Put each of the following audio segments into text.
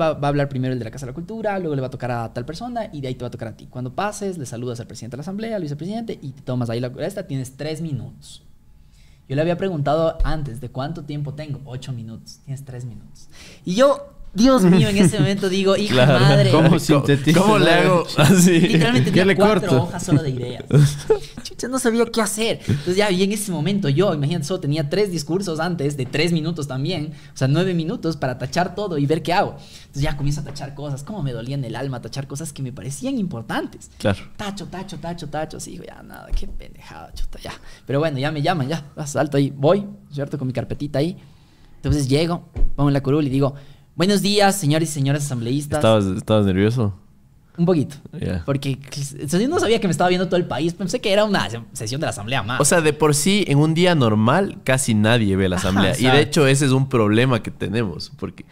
Va, a hablar primero el de la Casa de la Cultura, luego le va a tocar a tal persona y de ahí te va a tocar a ti. Cuando pases, le saludas al presidente de la Asamblea, al vicepresidente y te tomas ahí la esta. Tienes tres minutos. Yo le había preguntado antes de cuánto tiempo tengo. Ocho minutos. Tienes tres minutos. Y yo Dios mío, en ese momento digo, hijo madre. ¿Cómo ¿Cómo le hago? Así. Ah, Literalmente tenía le cuatro hojas solo de ideas. Chucha, no sabía qué hacer. Entonces ya, y en ese momento yo, imagínate, solo tenía tres discursos antes de tres minutos también. O sea, nueve minutos para tachar todo y ver qué hago. Entonces ya comienzo a tachar cosas. Cómo me dolía en el alma tachar cosas que me parecían importantes. Claro. Tacho, tacho, tacho, tacho. Así ya, nada, qué pendejada, chuta, ya. Pero bueno, ya me llaman, ya. Salto ahí, voy, ¿cierto? Con mi carpetita ahí. Entonces llego, pongo la curul y digo... Buenos días, señores y señoras asambleístas. ¿Estabas, nervioso? Un poquito. Porque yo pues, no sabía que me estaba viendo todo el país. Pensé que era una sesión de la asamblea más. O sea, de por sí, en un día normal, casi nadie ve la asamblea. y de hecho, ese es un problema que tenemos. Porque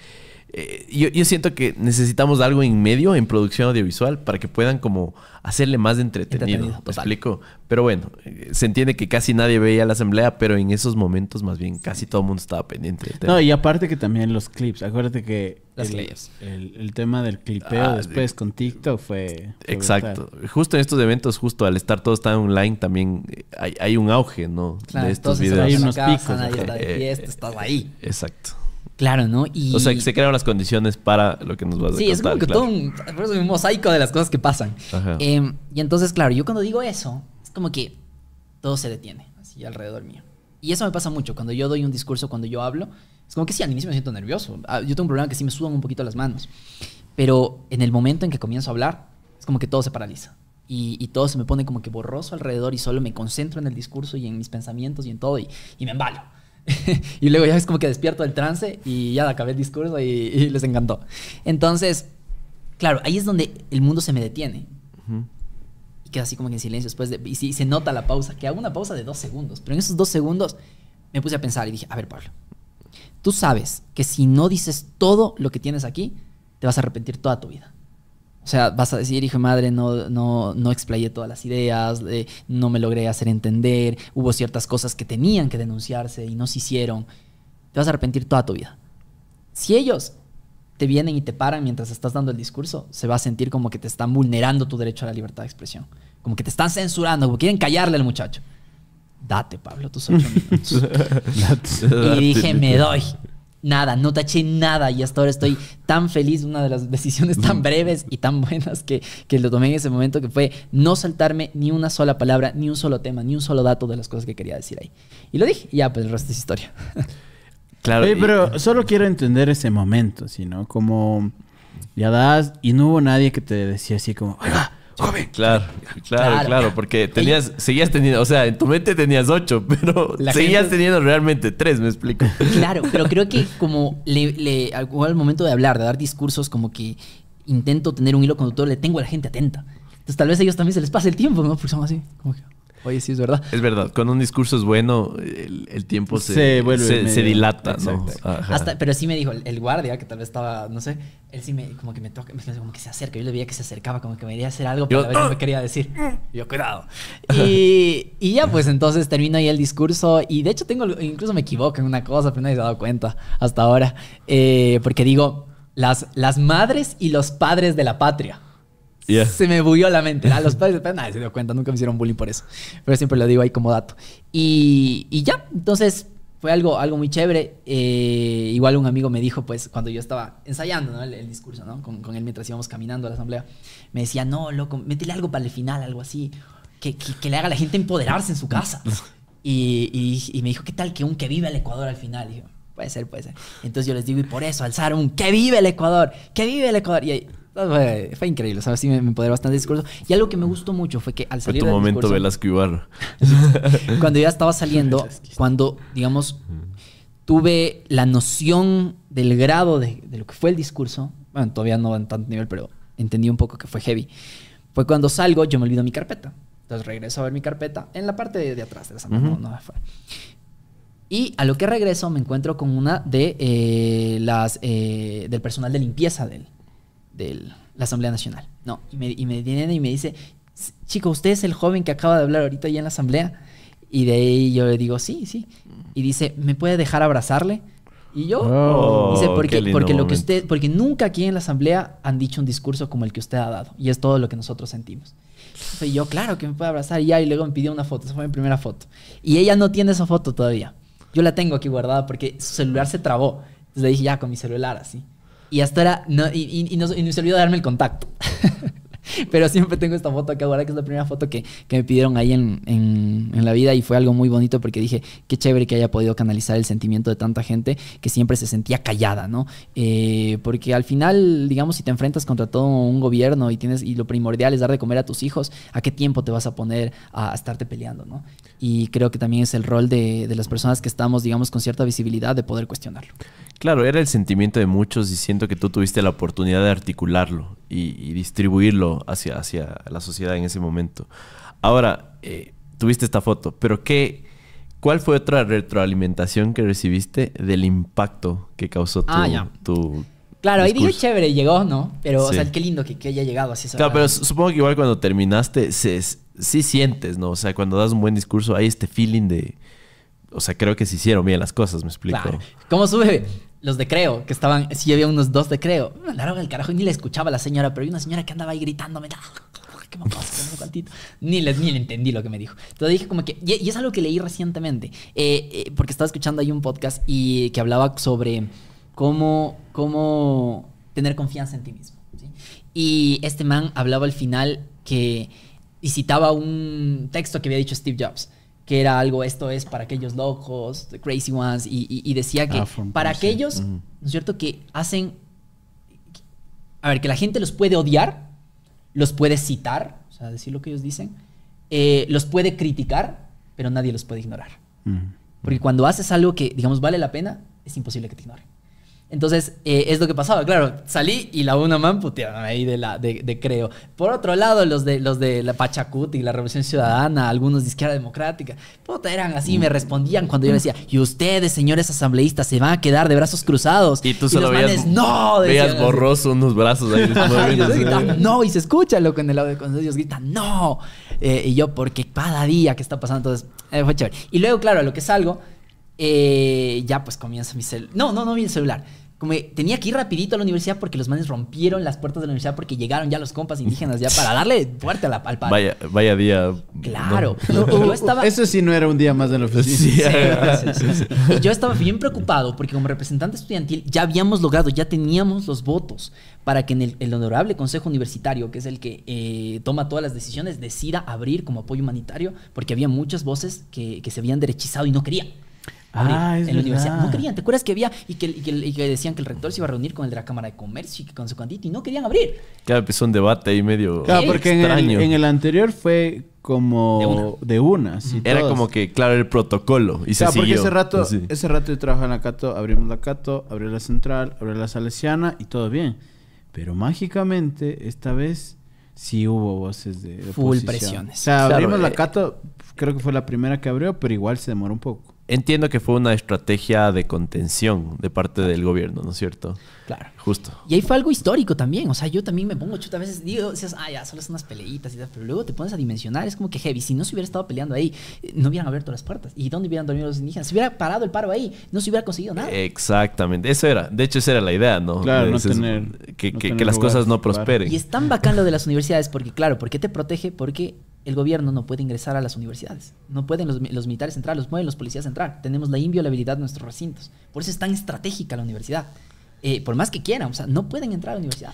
eh, yo, siento que necesitamos algo en medio en producción audiovisual para que puedan como hacerle más de entretenido. explico? Pero bueno, eh, se entiende que casi nadie veía la asamblea, pero en esos momentos más bien casi todo el mundo estaba pendiente No, y aparte que también los clips. Acuérdate que las el, leyes. El, tema del clipeo ah, después con TikTok fue. exacto. Justo en estos eventos, justo al estar todos tan online, también eh, hay, un auge, ¿no? de estos videos. Hay unos picos. ahí. Exacto. Claro, ¿no? Y... O sea, se crean las condiciones para lo que nos vas a Sí, es como que todo un, un, mosaico de las cosas que pasan. Em, y entonces, claro, yo cuando digo eso, es como que todo se detiene, así alrededor mío. Y eso me pasa mucho, cuando yo doy un discurso, cuando yo hablo, es como que sí, al inicio me siento nervioso. Ah, yo tengo un problema que sí me sudan un poquito las manos. Pero en el momento en que comienzo a hablar, es como que todo se paraliza. Y, todo se me pone como que borroso alrededor y solo me concentro en el discurso y en mis pensamientos y en todo y me embalo. y luego ya es como que despierto del trance y ya acabé el discurso y, les encantó. Entonces, claro, ahí es donde el mundo se me detiene. Y queda así como que en silencio después de, y, se nota la pausa, que hago una pausa de dos segundos. Pero en esos dos segundos me puse a pensar y dije, a ver, Pablo, tú sabes que si no dices todo lo que tienes aquí, te vas a arrepentir toda tu vida. O sea, vas a decir, hijo madre, no, no, no explayé todas las ideas, eh, no me logré hacer entender, hubo ciertas cosas que tenían que denunciarse y no se hicieron. Te vas a arrepentir toda tu vida. Si ellos te vienen y te paran mientras estás dando el discurso, se va a sentir como que te están vulnerando tu derecho a la libertad de expresión. Como que te están censurando, como quieren callarle al muchacho. Date, Pablo, tus ocho minutos. y dije, me doy nada, no taché nada y hasta ahora estoy tan feliz, de una de las decisiones tan breves y tan buenas que, que lo tomé en ese momento, que fue no saltarme ni una sola palabra, ni un solo tema, ni un solo dato de las cosas que quería decir ahí. Y lo dije, y ya, pues el resto es historia. Claro. Oye, pero eh. solo quiero entender ese momento, ¿sí, no? Como ya das y no hubo nadie que te decía así como, Claro, claro, claro, porque tenías, seguías teniendo, o sea, en tu mente tenías ocho, pero seguías teniendo realmente tres, me explico. Claro, pero creo que como le, le al momento de hablar, de dar discursos, como que intento tener un hilo conductor, le tengo a la gente atenta. Entonces tal vez a ellos también se les pasa el tiempo, ¿no? Porque son así, como que... Oye, sí, es verdad. Es verdad, Con un discurso es bueno, el, tiempo se, dilata, ¿no? pero sí me dijo el, guardia, que tal vez estaba, no sé, él sí me, como que me toca, como que se acerca, yo le veía que se acercaba, como que me a hacer algo, pero a ¡ah! me quería decir, yo cuidado. Y, ya, pues entonces termino ahí el discurso, y de hecho tengo, incluso me equivoco en una cosa, pero nadie se ha dado cuenta hasta ahora, eh, porque digo, las, las madres y los padres de la patria. Se me bulló la mente. A los padres de nadie se dio cuenta, nunca me hicieron bullying por eso. Pero siempre lo digo ahí como dato. Y, y ya, entonces fue algo, algo muy chévere. Eh, igual un amigo me dijo, pues, cuando yo estaba ensayando el, discurso, ¿no? Con, él mientras íbamos caminando a la asamblea, me decía, no, loco, métele algo para el final, algo así, que, le haga a la gente empoderarse en su casa. Y, y, me dijo, ¿qué tal que un que vive el Ecuador al final? Y yo, puede ser, puede ser. Entonces yo les digo, y por eso, alzar un que vive el Ecuador, que vive el Ecuador. Y Ah, fue, increíble, o sea, sí me, me bastante discurso. Y algo que me gustó mucho fue que al salir. Fue tu del momento Velasco Ibarra. cuando ya estaba saliendo, cuando, digamos, tuve la noción del grado de, lo que fue el discurso, bueno, todavía no en tanto nivel, pero entendí un poco que fue heavy. Fue cuando salgo, yo me olvido mi carpeta. Entonces regreso a ver mi carpeta en la parte de, atrás de la semana, Y a lo que regreso me encuentro con una de eh, las eh, del personal de limpieza de él de la Asamblea Nacional. No, y me, y me dice, chico, usted es el joven que acaba de hablar ahorita allá en la Asamblea. Y de ahí yo le digo, sí, sí. Y dice, ¿me puede dejar abrazarle? Y yo, oh, dice, porque, lo que usted, porque nunca aquí en la asamblea han dicho un discurso como el que usted ha dado. Y es todo lo que nosotros sentimos. Y yo, claro que me puede abrazar. Y ya, y luego me pidió una foto. Esa fue mi primera foto. Y ella no tiene esa foto todavía. Yo la tengo aquí guardada porque su celular se trabó. Entonces le dije, ya, con mi celular, así. Y hasta ahora, no, y, y, se nos, y darme el contacto. Pero siempre tengo esta foto acá ahora, que es la primera foto que, me pidieron ahí en, la vida y fue algo muy bonito porque dije, qué chévere que haya podido canalizar el sentimiento de tanta gente que siempre se sentía callada, ¿no? Eh, porque al final, digamos, si te enfrentas contra todo un gobierno y tienes y lo primordial es dar de comer a tus hijos, ¿a qué tiempo te vas a poner a, estarte peleando, ¿no? Y creo que también es el rol de, de las personas que estamos, digamos, con cierta visibilidad de poder cuestionarlo. Claro, era el sentimiento de muchos y siento que tú tuviste la oportunidad de articularlo y, distribuirlo hacia, hacia la sociedad en ese momento. Ahora, eh, tuviste esta foto, pero ¿qué, ¿cuál fue otra retroalimentación que recibiste del impacto que causó ah, tu... claro, ahí dijo chévere, llegó, ¿no? Pero, o sea, qué lindo que, haya llegado así. Claro, pero supongo que igual cuando terminaste, sí sientes, ¿no? O sea, cuando das un buen discurso hay este feeling de... O sea, creo que se hicieron bien las cosas, me explico. Claro. ¿Cómo sube? los de creo, que estaban, sí había unos dos de creo, me al carajo y ni le escuchaba la señora, pero había una señora que andaba ahí gritándome, ah, Ni le, ni entendí lo que me dijo. Entonces dije como que, y, es algo que leí recientemente, eh, eh, porque estaba escuchando ahí un podcast y que hablaba sobre cómo, cómo tener confianza en ti mismo. Y este man hablaba al final que, y citaba un texto que había dicho Steve Jobs que era algo, esto es para aquellos locos, the crazy ones, y, decía que ah, para aquellos, ¿no es cierto?, que hacen, a ver, que la gente los puede odiar, los puede citar, o sea, decir lo que ellos dicen, eh, los puede criticar, pero nadie los puede ignorar. Porque cuando haces algo que, digamos, vale la pena, es imposible que te ignoren. Entonces, eh, es lo que pasaba. Claro, salí y la una man putearon ahí de, la, de, creo. Por otro lado, los de, los de la Pachacuti, la Revolución Ciudadana, algunos de Izquierda Democrática, puta, eran así, me respondían cuando yo decía, y ustedes, señores asambleístas, se van a quedar de brazos cruzados. Y tú solo los no, borroso unos brazos ahí. ¿eh? no, y se escucha lo que en el audio cuando ellos gritan, no. Eh, y yo, porque cada día que está pasando, entonces, fue chévere. Y luego, claro, a lo que salgo, ya pues comienza mi celular. No, no, no mi celular como tenía que ir rapidito a la universidad porque los manes rompieron las puertas de la universidad porque llegaron ya los compas indígenas ya para darle fuerte a la palpa... Vaya, vaya día. Claro. Uh, estaba... Eso sí no era un día más de la oficina. yo estaba bien preocupado porque como representante estudiantil ya habíamos logrado, ya teníamos los votos para que en el, honorable consejo universitario, que es el que eh, toma todas las decisiones, decida abrir como apoyo humanitario porque había muchas voces que, que se habían derechizado y no querían. Ah, en la universidad. No querían, ¿te acuerdas que había? Y que, decían que el rector se iba a reunir con el de la Cámara de Comercio y que con su candidato y no querían abrir. Claro, empezó pues, un debate ahí medio. Claro, porque En, el, anterior fue como de una, era como que claro el protocolo y se porque ese rato pues ese rato yo trabajaba en la Cato abrimos la Cato abrió la central abrió la Salesiana y todo bien pero mágicamente esta vez sí hubo voces de oposición. full presiones o sea abrimos la eh, Cato creo que fue la primera que abrió pero igual se demoró un poco Entiendo que fue una estrategia de contención de parte del gobierno, ¿no es cierto? Claro. Justo. Y ahí fue algo histórico también. O sea, yo también me pongo chuta. A veces digo, ah, ya, solo son unas peleitas y tal. Pero luego te pones a dimensionar. Es como que heavy. Si no se hubiera estado peleando ahí, eh, no hubieran abierto las puertas. ¿Y dónde hubieran dormido los indígenas? Si hubiera parado el paro ahí, no se hubiera conseguido nada. Exactamente. Eso era. De hecho, esa era la idea, ¿no? Claro, no tener, Que, las cosas no prosperen. Y es tan bacán lo de las universidades porque, claro, porque te protege? Porque el gobierno no puede ingresar a las universidades, no pueden los, militares entrar, los pueden los policías entrar, tenemos la inviolabilidad de nuestros recintos, por eso es tan estratégica la universidad. Eh, por más que quieran, o sea, no pueden entrar a la universidad.